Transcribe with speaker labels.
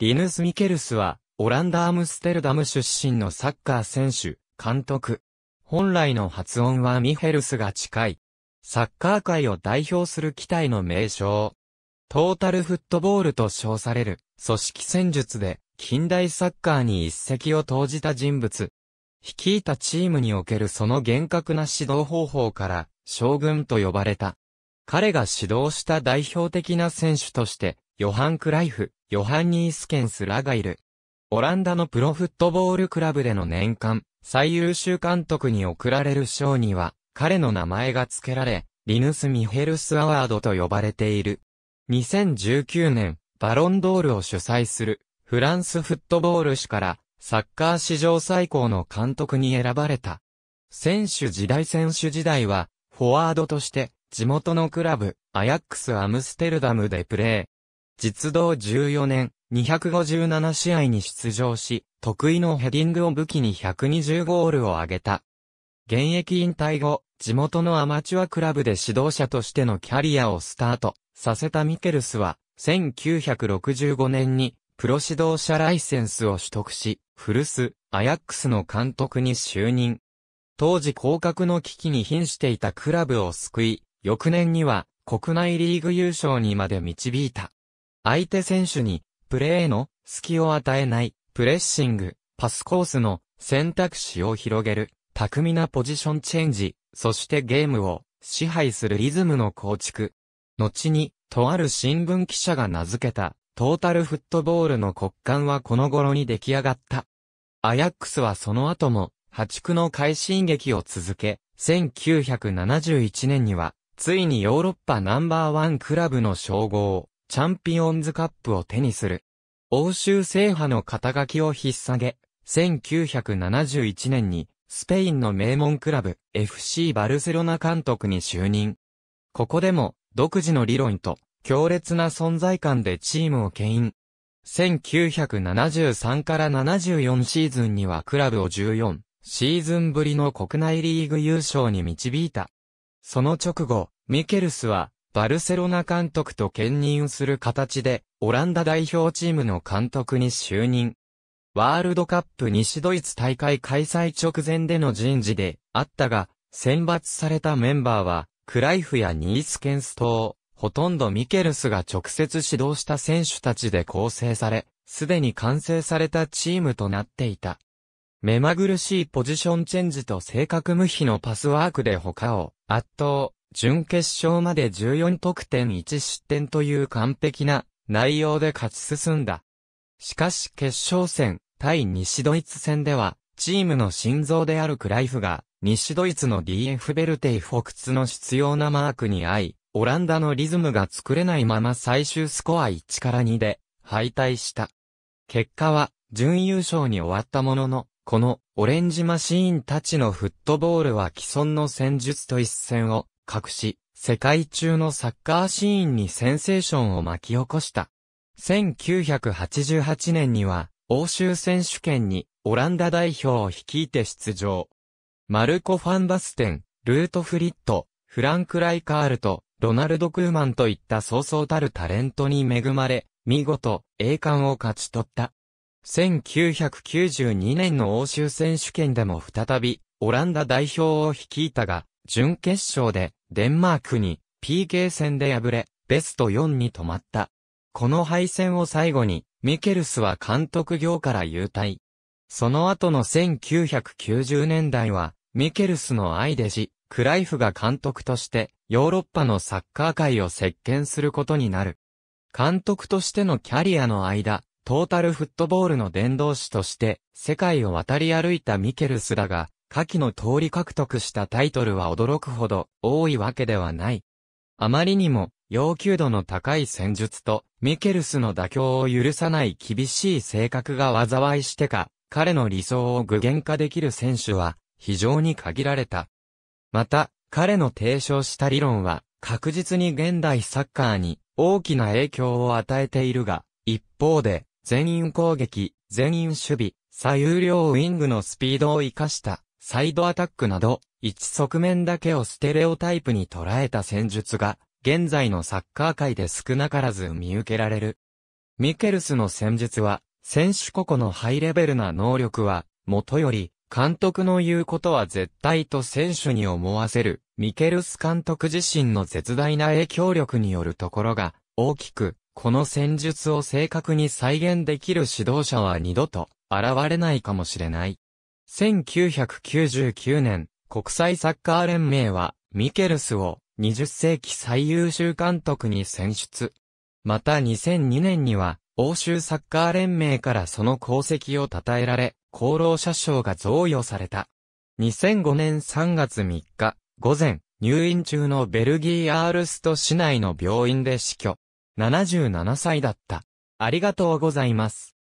Speaker 1: リヌス・ミケルスは、オランダ・アムステルダム出身のサッカー選手、監督。本来の発音はミヘルスが近い。サッカー界を代表する機体の名称。トータルフットボールと称される組織戦術で近代サッカーに一石を投じた人物。率いたチームにおけるその厳格な指導方法から将軍と呼ばれた。彼が指導した代表的な選手としてヨハン・クライフ、ヨハンニースケンスラガイル。オランダのプロフットボールクラブでの年間最優秀監督に贈られる賞には彼の名前が付けられ、リヌス・ミヘルス・アワードと呼ばれている。2019年、バロンドールを主催するフランスフットボール誌からサッカー史上最高の監督に選ばれた。選手時代選手時代はフォワードとして地元のクラブアヤックス・アムステルダムでプレー。実動14年、257試合に出場し、得意のヘディングを武器に120ゴールを挙げた。現役引退後、地元のアマチュアクラブで指導者としてのキャリアをスタートさせたミケルスは、1965年にプロ指導者ライセンスを取得し、古巣、アヤックスの監督に就任。当時降格の危機に瀕していたクラブを救い、翌年には国内リーグ優勝にまで導いた。相手選手に、プレーへの隙を与えない、プレッシング、パスコースの選択肢を広げる、巧みなポジションチェンジ、そしてゲームを支配するリズムの構築。後に、とある新聞記者が名付けた、トータルフットボールの骨幹はこの頃に出来上がった。アヤックスはその後も、破竹の快進撃を続け、1971年には、ついにヨーロッパナンバーワンクラブの称号をチャンピオンズカップを手にする。欧州制覇の肩書きを引っ提げ、1971年にスペインの名門クラブ FC バルセロナ監督に就任。ここでも独自の理論と強烈な存在感でチームを牽引。1973から74シーズンにはクラブを14シーズンぶりの国内リーグ優勝に導いた。その直後、ミケルスはバルセロナ監督と兼任する形で、オランダ代表チームの監督に就任。ワールドカップ西ドイツ大会開催直前での人事であったが、選抜されたメンバーは、クライフやニースケンス等、ほとんどミケルスが直接指導した選手たちで構成され、すでに完成されたチームとなっていた。目まぐるしいポジションチェンジと正確無比のパスワークで他を圧倒、準決勝まで14得点1失点という完璧な内容で勝ち進んだ。しかし決勝戦、対西ドイツ戦では、チームの心臓であるクライフが、西ドイツの DF ベルテイフォクツの必要なマークに合い、オランダのリズムが作れないまま最終スコア1から2で敗退した。結果は準優勝に終わったものの、このオレンジマシーンたちのフットボールは既存の戦術と一戦を隠し、世界中のサッカーシーンにセンセーションを巻き起こした。1988年には、欧州選手権にオランダ代表を率いて出場。マルコ・ファンバステン、ルート・フリット、フランク・ライカールと、ロナルド・クーマンといったそうそうたるタレントに恵まれ、見事、栄冠を勝ち取った。1992年の欧州選手権でも再び、オランダ代表を率いたが、準決勝でデンマークに PK 戦で敗れ、ベスト4に止まった。この敗戦を最後に、ミケルスは監督業から優退。その後の1990年代は、ミケルスの愛弟子、クライフが監督として、ヨーロッパのサッカー界を席巻することになる。監督としてのキャリアの間、トータルフットボールの伝道師として、世界を渡り歩いたミケルスだが、下記の通り獲得したタイトルは驚くほど多いわけではない。あまりにも要求度の高い戦術とミケルスの妥協を許さない厳しい性格が災いしてか、彼の理想を具現化できる選手は非常に限られた。また、彼の提唱した理論は確実に現代サッカーに大きな影響を与えているが、一方で全員攻撃、全員守備、左右両ウィングのスピードを活かしたサイドアタックなど、一側面だけをステレオタイプに捉えた戦術が、現在のサッカー界で少なからず見受けられる。ミケルスの戦術は、選手個々のハイレベルな能力は、もとより、監督の言うことは絶対と選手に思わせる、ミケルス監督自身の絶大な影響力によるところが、大きく、この戦術を正確に再現できる指導者は二度と、現れないかもしれない。1999年、国際サッカー連盟は、ミケルスを20世紀最優秀監督に選出。また2002年には、欧州サッカー連盟からその功績を称えられ、功労者賞が贈与された。2005年3月3日、午前、入院中のベルギーアールスト市内の病院で死去。77歳だった。ありがとうございます。